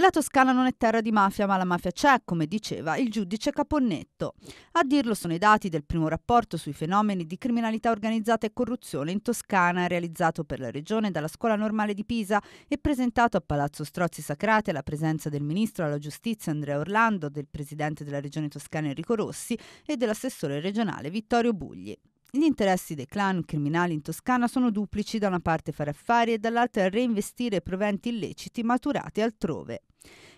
La Toscana non è terra di mafia, ma la mafia c'è, come diceva il giudice Caponnetto. A dirlo sono i dati del primo rapporto sui fenomeni di criminalità organizzata e corruzione in Toscana, realizzato per la regione dalla Scuola Normale di Pisa e presentato a Palazzo Strozzi Sacrate alla presenza del ministro alla giustizia Andrea Orlando, del presidente della regione toscana Enrico Rossi e dell'assessore regionale Vittorio Bugli. Gli interessi dei clan criminali in Toscana sono duplici, da una parte fare affari e dall'altra reinvestire proventi illeciti maturati altrove.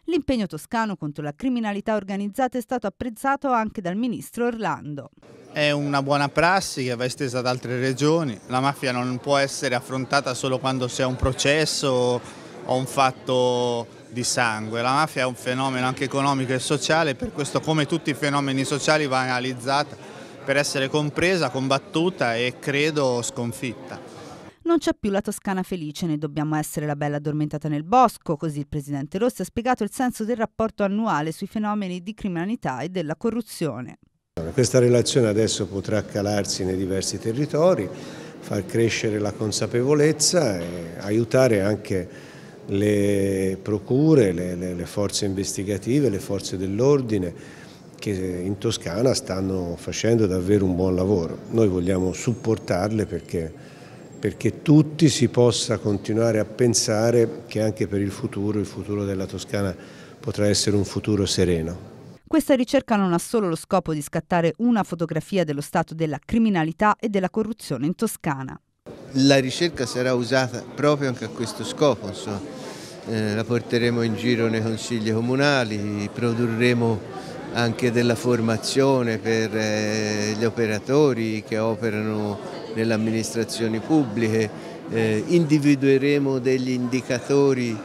L'impegno toscano contro la criminalità organizzata è stato apprezzato anche dal ministro Orlando. È una buona prassi che va estesa ad altre regioni. La mafia non può essere affrontata solo quando c'è un processo o un fatto di sangue. La mafia è un fenomeno anche economico e sociale, per questo come tutti i fenomeni sociali va analizzata per essere compresa, combattuta e credo sconfitta. Non c'è più la Toscana felice, né dobbiamo essere la bella addormentata nel bosco, così il presidente Rossi ha spiegato il senso del rapporto annuale sui fenomeni di criminalità e della corruzione. Questa relazione adesso potrà calarsi nei diversi territori, far crescere la consapevolezza e aiutare anche le procure, le, le, le forze investigative, le forze dell'ordine, che in Toscana stanno facendo davvero un buon lavoro. Noi vogliamo supportarle perché, perché tutti si possa continuare a pensare che anche per il futuro, il futuro della Toscana potrà essere un futuro sereno. Questa ricerca non ha solo lo scopo di scattare una fotografia dello stato della criminalità e della corruzione in Toscana. La ricerca sarà usata proprio anche a questo scopo, insomma. Eh, la porteremo in giro nei consigli comunali, produrremo anche della formazione per eh, gli operatori che operano nelle amministrazioni pubbliche, eh, individueremo degli indicatori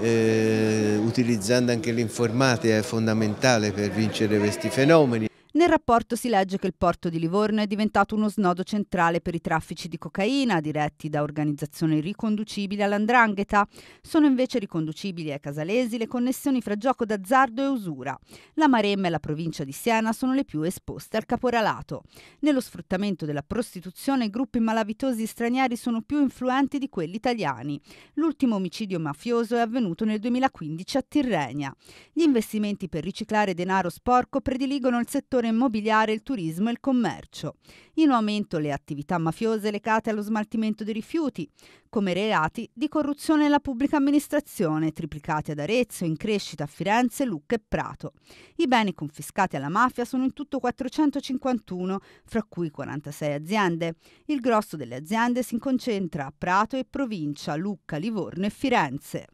eh, utilizzando anche l'informatica, è fondamentale per vincere questi fenomeni. Nel rapporto si legge che il porto di Livorno è diventato uno snodo centrale per i traffici di cocaina diretti da organizzazioni riconducibili all'andrangheta. Sono invece riconducibili ai casalesi le connessioni fra gioco d'azzardo e usura. La Maremma e la provincia di Siena sono le più esposte al caporalato. Nello sfruttamento della prostituzione i gruppi malavitosi stranieri sono più influenti di quelli italiani. L'ultimo omicidio mafioso è avvenuto nel 2015 a Tirrenia. Gli investimenti per riciclare denaro sporco prediligono il settore settore immobiliare, il turismo e il commercio. In aumento le attività mafiose legate allo smaltimento dei rifiuti, come reati di corruzione nella pubblica amministrazione, triplicati ad Arezzo, in crescita a Firenze, Lucca e Prato. I beni confiscati alla mafia sono in tutto 451, fra cui 46 aziende. Il grosso delle aziende si concentra a Prato e provincia, Lucca, Livorno e Firenze.